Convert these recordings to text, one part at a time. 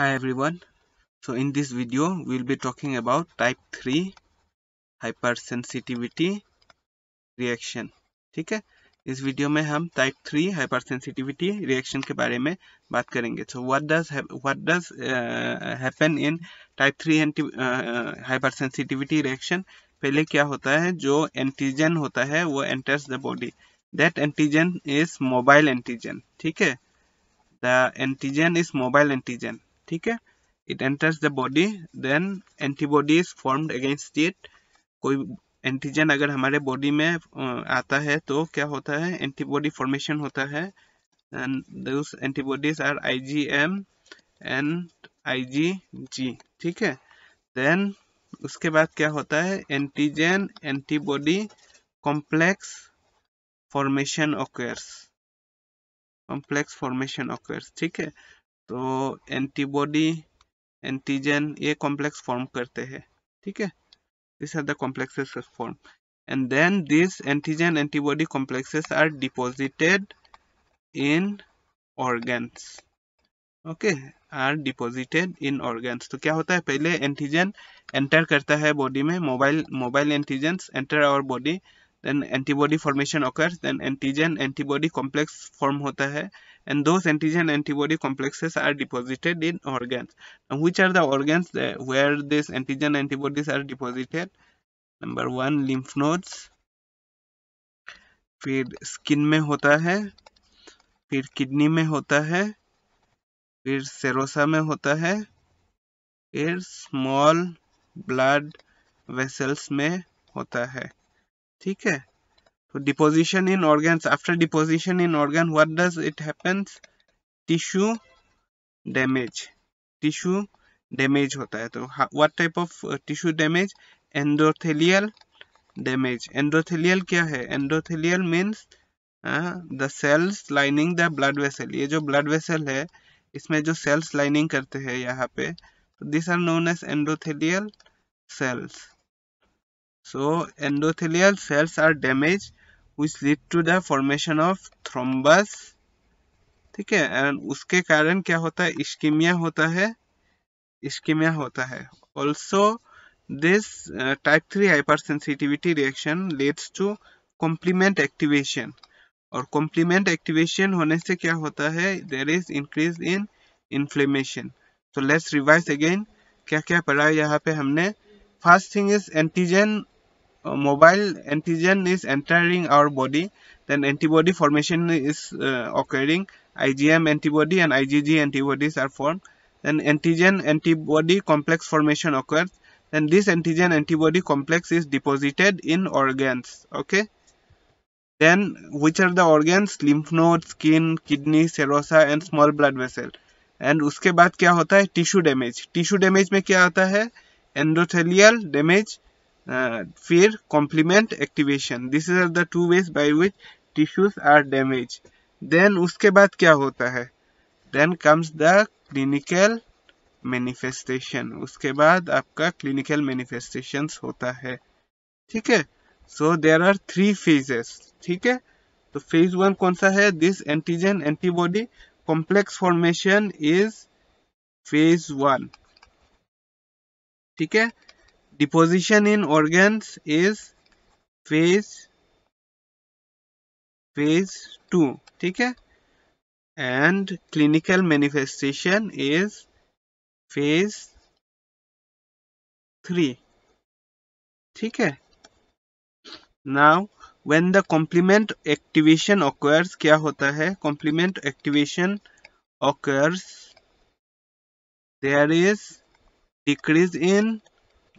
hi everyone so in this video we'll be talking about type 3 hypersensitivity reaction ठीक है इस video में हम टाइप थ्री हाइपरसेंसिटिविटी रिएक्शन के बारे में बात करेंगे so what does what does happen in type three anti hypersensitivity reaction पहले क्या होता है जो एंटीजन होता है वो enters the body that antigen is mobile antigen ठीक है the antigen is mobile antigen ठीक है it enters the body then antibodies formed against it कोई एंटीजन अगर हमारे बॉडी में आता है तो क्या होता है एंटीबॉडी फॉर्मेशन होता है and those antibodies are IgM and IgG ठीक है देन उसके बाद क्या होता है antigen antibody complex formation occurs complex formation occurs ठीक है तो एंटीबॉडी एंटीजन ये कॉम्प्लेक्स फॉर्म करते हैं ठीक है this are the complexes form and then this antigen antibody complexes are deposited in organs okay are deposited in organs तो क्या होता है पहले एंटीजन एंटर करता है बॉडी में mobile mobile antigen enter our body then antibody formation occurs then antigen antibody complex form hota hai and those antigen antibody complexes are deposited in organs and which are the organs that, where these antigen antibodies are deposited number one lymph nodes फिर skin में होता है फिर kidney में होता है फिर serosa में होता है फिर स्मॉल ब्लड वेसल्स में होता है ठीक है तो deposition in organ after deposition in organ what does it happens tissue damage tissue damage होता है तो what type of tissue damage endothelial damage endothelial क्या है endothelial means the cells lining the blood vessel ये जो blood vessel है इसमें जो सेल्स लाइनिंग करते हैं यहाँ पे this are known as endothelial cells So endothelial cells are damaged which lead to the formation of thrombus ठीक है एंड उसके कारण क्या होता है इश्कीमिया होता है इश्कीमिया होता है also this type three hypersensitivity reaction leads to complement activation और कॉम्प्लीमेंट एक्टिवेशन होने से क्या होता है there is increase in inflammation तो लेट्स रिवाइज अगेन क्या क्या पढ़ा है यहाँ पे हमने first thing is antigen mobile antigen is entering our body then antibody formation is uh, occurring igm antibody and igg antibodies are formed then antigen antibody complex formation occurs then this antigen antibody complex is deposited in organs okay then which are the organs lymph node skin kidney serosa and small blood vessel and उसके बाद क्या होता है tissue damage tissue damage में क्या आता है endothelial damage uh, fear complement activation this are the two ways by which tissues are damage then उसके बाद क्या होता है then comes the clinical manifestation उसके बाद आपका क्लिनिकल मैनिफेस्टेशन होता है ठीक है so there are three phases ठीक है तो फेज वन कौन सा है this antigen antibody complex formation is phase one ठीक है deposition in organs is phase phase 2 ठीक है and clinical manifestation is phase 3 ठीक है now when the complement activation occurs क्या होता है complement activation occurs there is decrease in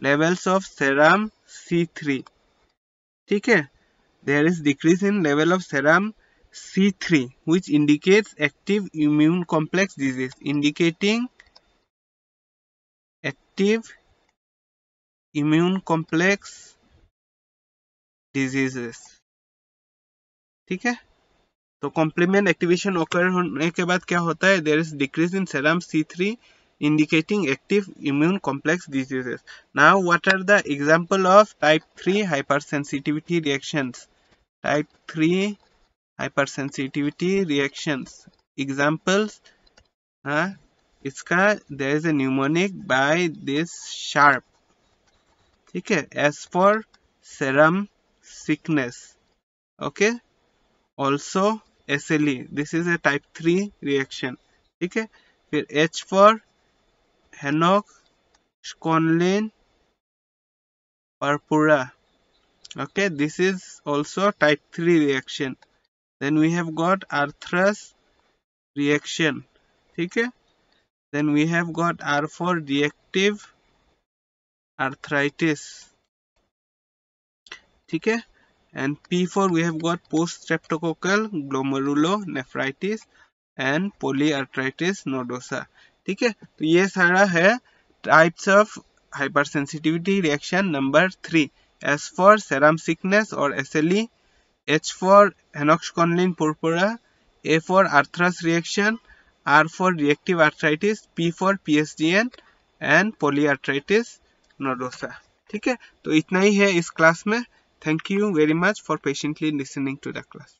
levels of serum C3 ठीक है there is decrease in level of serum C3 which indicates active immune complex disease indicating active immune complex diseases ठीक है तो complement activation ओकर होने के बाद क्या होता है there is decrease in serum C three indicating active immune complex diseases. Now what are the example of type 3 hypersensitivity reactions? Type 3 hypersensitivity reactions. Examples huh? इसका there is a mnemonic by this sharp ठीक है as for serum sickness okay also SLE this is a type 3 reaction ठीक है फिर H for Hannock, Schönlein, Purpura. Okay, this is also type 3 reaction. Then we have got Arthras reaction. Okay. Then we have got R4 reactive arthritis. Okay. And P4 we have got post streptococcal glomerulonephritis and polyarthritis nodosa. ठीक है तो ये सारा है types of hyper sensitivity reaction number three S for serum sickness और S L E H for Henoch Schonlein purpura A for Arthus reaction R for reactive arthritis P for P H D N and polyarthritis nodosa ठीक है तो इतना ही है इस class में thank you very much for patiently listening to the class